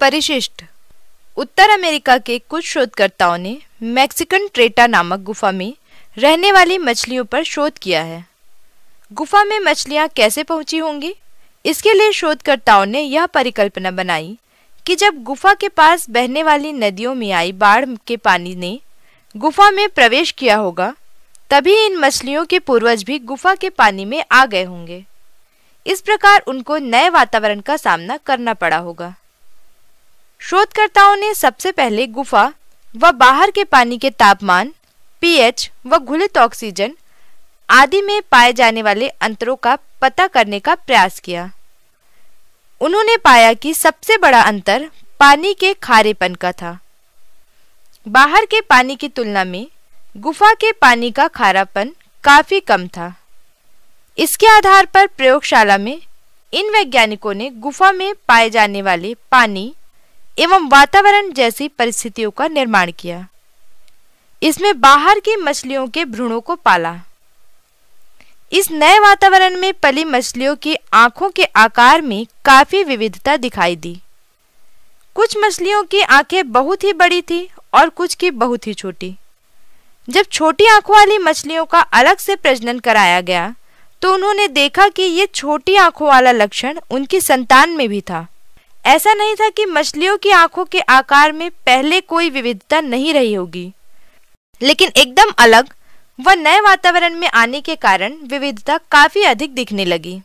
परिशिष्ट उत्तर अमेरिका के कुछ शोधकर्ताओं ने मैक्सिकन ट्रेटा नामक गुफा में रहने वाली मछलियों पर शोध किया है गुफा में मछलियाँ कैसे पहुँची होंगी इसके लिए शोधकर्ताओं ने यह परिकल्पना बनाई कि जब गुफा के पास बहने वाली नदियों में आई बाढ़ के पानी ने गुफा में प्रवेश किया होगा तभी इन मछलियों के पूर्वज भी गुफा के पानी में आ गए होंगे इस प्रकार उनको नए वातावरण का सामना करना पड़ा होगा शोधकर्ताओं ने सबसे पहले गुफा व बाहर के पानी के तापमान पीएच व घुलित ऑक्सीजन आदि में पाए जाने वाले अंतरों का पता करने का प्रयास किया उन्होंने पाया कि सबसे बड़ा अंतर पानी के खारेपन का था बाहर के पानी की तुलना में गुफा के पानी का खारापन काफी कम था इसके आधार पर प्रयोगशाला में इन वैज्ञानिकों ने गुफा में पाए जाने वाले पानी एवं वातावरण जैसी परिस्थितियों का निर्माण किया इसमें बाहर की मछलियों के भ्रूणों को पाला इस नए वातावरण में पली मछलियों की आंखों के आकार में काफ़ी विविधता दिखाई दी कुछ मछलियों की आंखें बहुत ही बड़ी थी और कुछ की बहुत ही छोटी जब छोटी आंखों वाली मछलियों का अलग से प्रजनन कराया गया तो उन्होंने देखा कि ये छोटी आंखों वाला लक्षण उनकी संतान में भी था ऐसा नहीं था कि मछलियों की आंखों के आकार में पहले कोई विविधता नहीं रही होगी लेकिन एकदम अलग व नए वातावरण में आने के कारण विविधता काफी अधिक दिखने लगी